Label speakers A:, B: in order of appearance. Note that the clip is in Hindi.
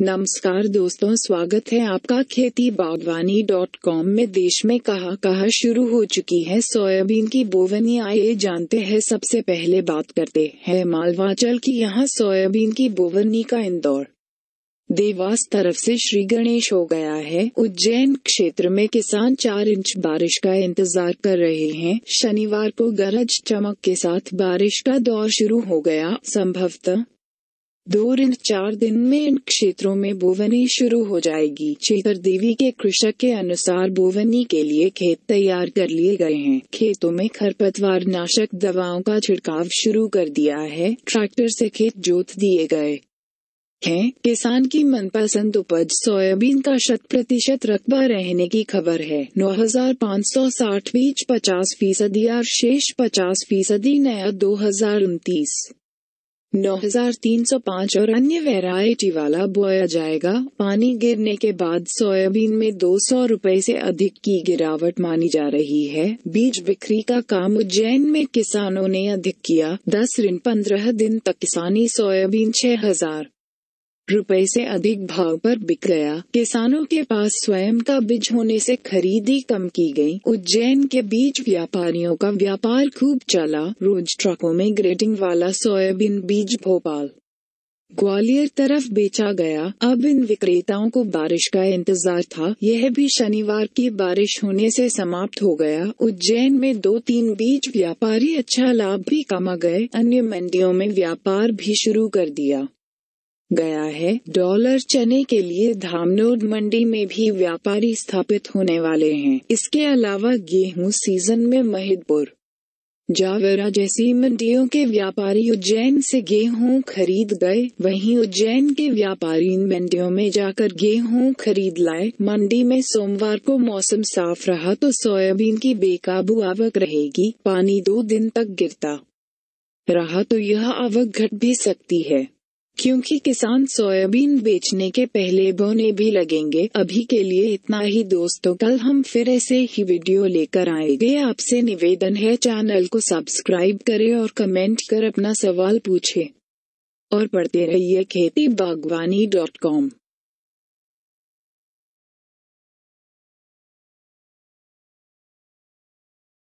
A: नमस्कार दोस्तों स्वागत है आपका खेती बागवानी डॉट कॉम में देश में कहा कहा शुरू हो चुकी है सोयाबीन की बोवनी आइए जानते हैं सबसे पहले बात करते हैं मालवाचल की यहाँ सोयाबीन की बोवनी का इंदौर देवास तरफ से श्री गणेश हो गया है उज्जैन क्षेत्र में किसान चार इंच बारिश का इंतजार कर रहे हैं शनिवार को गरज चमक के साथ बारिश का दौर शुरू हो गया संभवतः दो ऋण चार दिन में इन क्षेत्रों में बोवनी शुरू हो जाएगी चेतर देवी के कृषक के अनुसार बोवनी के लिए खेत तैयार कर लिए गए हैं खेतों में खरपतवार नाशक दवाओं का छिड़काव शुरू कर दिया है ट्रैक्टर से खेत जोत दिए गए हैं किसान की मनपसंद उपज सोयाबीन का शत प्रतिशत रकबा रहने की खबर है 9560 बीज 50 फीसदी और शेष 50 फीसदी नया दो हजार 9305 और अन्य वैरायटी वाला बोया जाएगा पानी गिरने के बाद सोयाबीन में दो सौ रूपए से अधिक की गिरावट मानी जा रही है बीज बिक्री का काम उज्जैन में किसानों ने अधिक किया दस ऋण पंद्रह दिन तक किसानी सोयाबीन छह हजार रुपए से अधिक भाव पर बिक गया किसानों के पास स्वयं का बीज होने से खरीदी कम की गई उज्जैन के बीज व्यापारियों का व्यापार खूब चला रोज ट्रकों में ग्रेडिंग वाला सोयाबीन बीज भोपाल ग्वालियर तरफ बेचा गया अब इन विक्रेताओं को बारिश का इंतजार था यह भी शनिवार की बारिश होने से समाप्त हो गया उज्जैन में दो तीन बीज व्यापारी अच्छा लाभ भी कमा गए अन्य मंडियों में व्यापार भी शुरू कर दिया गया है डॉलर चने के लिए धामनोद मंडी में भी व्यापारी स्थापित होने वाले हैं इसके अलावा गेहूं सीजन में महिदपुर जावेरा जैसी मंडियों के व्यापारी उज्जैन से गेहूं खरीद गए वहीं उज्जैन के व्यापारी इन मंडियों में जाकर गेहूं खरीद लाए मंडी में सोमवार को मौसम साफ रहा तो सोयाबीन की बेकाबू आवक रहेगी पानी दो दिन तक गिरता रहा तो यह आवक घट भी सकती है क्योंकि किसान सोयाबीन बेचने के पहले बोने भी लगेंगे अभी के लिए इतना ही दोस्तों कल हम फिर ऐसे ही वीडियो लेकर आएंगे आपसे निवेदन है चैनल को सब्सक्राइब करें और कमेंट कर अपना सवाल पूछें और पढ़ते रहिए खेती बागवानी डॉट कॉम